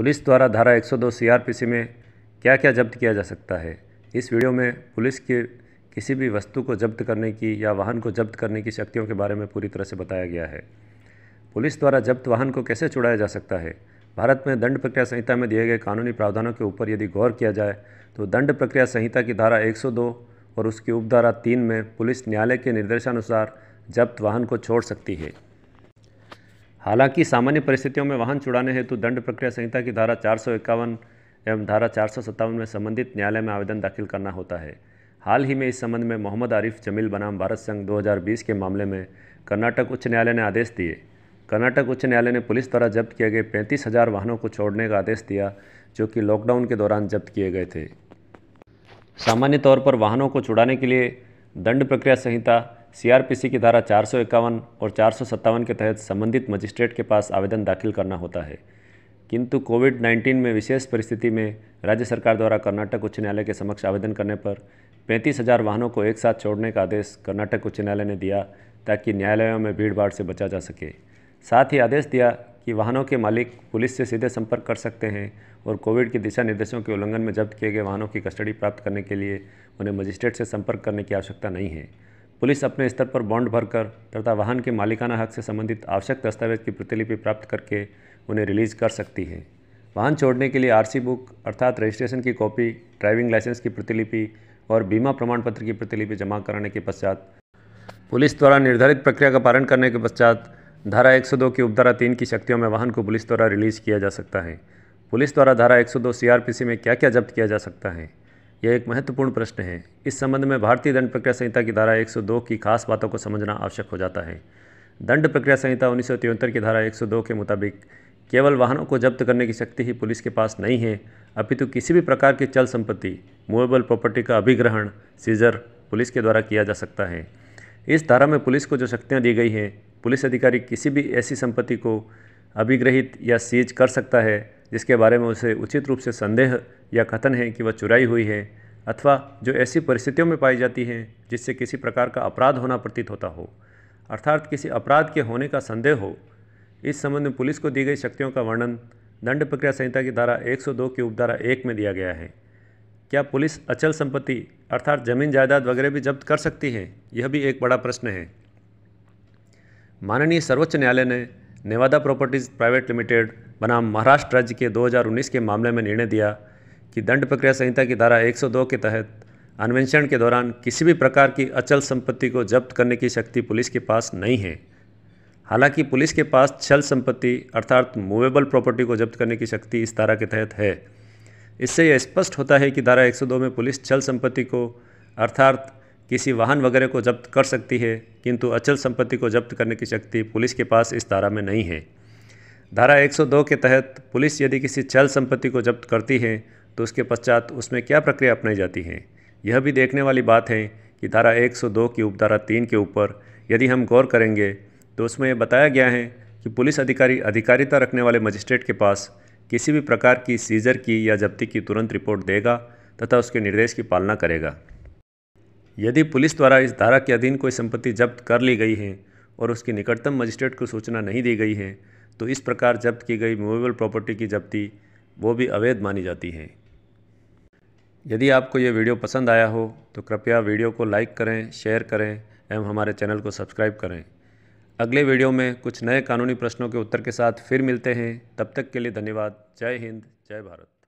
police द्वारा धारा 102 CrPC में क्या क्या जब्त किया जा सकता है इस वीडियो में पुलिस के किसी भी वस्तु को जब्त करने की या वाहन को जब्त करने की शक्तियों के बारे में पूरी तरह से बताया गया है पुलिस द्वारा जब्त वाहन को कैसे छुड़ाया जा सकता है भारत में दंड प्रक्रिया संहिता में दिए गए कानूनी प्रावधानों के ऊपर यदि गौर किया जाए तो दंड प्रक्रिया संहिता की धारा 102 और उसकी उपधारा तीन में पुलिस न्यायालय के निर्देशानुसार जब्त वाहन को छोड़ सकती है हालांकि सामान्य परिस्थितियों में वाहन चुड़ाने हेतु दंड प्रक्रिया संहिता की धारा चार एवं धारा चार में संबंधित न्यायालय में आवेदन दाखिल करना होता है हाल ही में इस संबंध में मोहम्मद आरिफ जमील बनाम भारत संघ 2020 के मामले में कर्नाटक उच्च न्यायालय ने आदेश दिए कर्नाटक उच्च न्यायालय ने पुलिस द्वारा जब्त किए गए पैंतीस हज़ार वाहनों को छोड़ने का आदेश दिया जो कि लॉकडाउन के दौरान जब्त किए गए थे सामान्य तौर पर वाहनों को छुड़ाने के लिए दंड प्रक्रिया संहिता सीआरपीसी की धारा चार और चार के तहत संबंधित मजिस्ट्रेट के पास आवेदन दाखिल करना होता है किंतु कोविड 19 में विशेष परिस्थिति में राज्य सरकार द्वारा कर्नाटक उच्च न्यायालय के समक्ष आवेदन करने पर पैंतीस हज़ार वाहनों को एक साथ छोड़ने का आदेश कर्नाटक उच्च न्यायालय ने दिया ताकि न्यायालयों में भीड़भाड़ से बचा जा सके साथ ही आदेश दिया कि वाहनों के मालिक पुलिस से सीधे संपर्क कर सकते हैं और कोविड के दिशा निर्देशों के उल्लंघन में जब्त किए गए वाहनों की कस्टडी प्राप्त करने के लिए उन्हें मजिस्ट्रेट से संपर्क करने की आवश्यकता नहीं है पुलिस अपने स्तर पर बॉन्ड भरकर तथा वाहन के मालिकाना हक से संबंधित आवश्यक दस्तावेज की प्रतिलिपि प्राप्त करके उन्हें रिलीज कर सकती है वाहन छोड़ने के लिए आरसी बुक अर्थात रजिस्ट्रेशन की कॉपी ड्राइविंग लाइसेंस की प्रतिलिपि और बीमा प्रमाण पत्र की प्रतिलिपि जमा कराने के पश्चात पुलिस द्वारा निर्धारित प्रक्रिया का पालन करने के पश्चात धारा 102 की उपधारा तीन की शक्तियों में वाहन को पुलिस द्वारा रिलीज किया जा सकता है पुलिस द्वारा धारा 102 सीआरपीसी में क्या क्या जब्त किया जा सकता है यह एक महत्वपूर्ण प्रश्न है इस संबंध में भारतीय दंड प्रक्रिया संहिता की धारा 102 की खास बातों को समझना आवश्यक हो जाता है दंड प्रक्रिया संहिता उन्नीस की धारा 102 के मुताबिक केवल वाहनों को जब्त करने की शक्ति ही पुलिस के पास नहीं है अपितु तो किसी भी प्रकार की चल संपत्ति मूवेबल प्रॉपर्टी का अभिग्रहण सीजर पुलिस के द्वारा किया जा सकता है इस धारा में पुलिस को जो शक्तियाँ दी गई हैं पुलिस अधिकारी किसी भी ऐसी संपत्ति को अभिग्रहित या सीज कर सकता है जिसके बारे में उसे उचित रूप से संदेह या कथन है कि वह चुराई हुई है अथवा जो ऐसी परिस्थितियों में पाई जाती हैं जिससे किसी प्रकार का अपराध होना प्रतीत होता हो अर्थात किसी अपराध के होने का संदेह हो इस संबंध में पुलिस को दी गई शक्तियों का वर्णन दंड प्रक्रिया संहिता की धारा 102 की उपधारा एक में दिया गया है क्या पुलिस अचल संपत्ति अर्थात जमीन जायदाद वगैरह भी जब्त कर सकती है यह भी एक बड़ा प्रश्न है माननीय सर्वोच्च न्यायालय ने नेवादा प्रॉपर्टीज़ प्राइवेट लिमिटेड बनाम महाराष्ट्र राज्य के 2019 के मामले में निर्णय दिया कि दंड प्रक्रिया संहिता की धारा 102 के तहत अन्वेषण के दौरान किसी भी प्रकार की अचल संपत्ति को जब्त करने की शक्ति पुलिस के पास नहीं है हालांकि पुलिस के पास छल संपत्ति अर्थात मूवेबल प्रॉपर्टी को जब्त करने की शक्ति इस धारा के तहत है इससे यह स्पष्ट होता है कि धारा 102 में पुलिस छल संपत्ति को अर्थात किसी वाहन वगैरह को जब्त कर सकती है किंतु अचल संपत्ति को जब्त करने की शक्ति पुलिस के पास इस धारा में नहीं है धारा 102 के तहत पुलिस यदि किसी चल संपत्ति को जब्त करती है तो उसके पश्चात उसमें क्या प्रक्रिया अपनाई जाती है यह भी देखने वाली बात है कि धारा 102 की उपधारा तीन के ऊपर यदि हम गौर करेंगे तो उसमें यह बताया गया है कि पुलिस अधिकारी अधिकारिता रखने वाले मजिस्ट्रेट के पास किसी भी प्रकार की सीजर की या जब्ती की तुरंत रिपोर्ट देगा तथा उसके निर्देश की पालना करेगा यदि पुलिस द्वारा इस धारा के अधीन कोई संपत्ति जब्त कर ली गई है और उसकी निकटतम मजिस्ट्रेट को सूचना नहीं दी गई है तो इस प्रकार जब्त की गई मूवेबल प्रॉपर्टी की जब्ती वो भी अवैध मानी जाती है यदि आपको ये वीडियो पसंद आया हो तो कृपया वीडियो को लाइक करें शेयर करें एवं हमारे चैनल को सब्सक्राइब करें अगले वीडियो में कुछ नए कानूनी प्रश्नों के उत्तर के साथ फिर मिलते हैं तब तक के लिए धन्यवाद जय हिंद जय भारत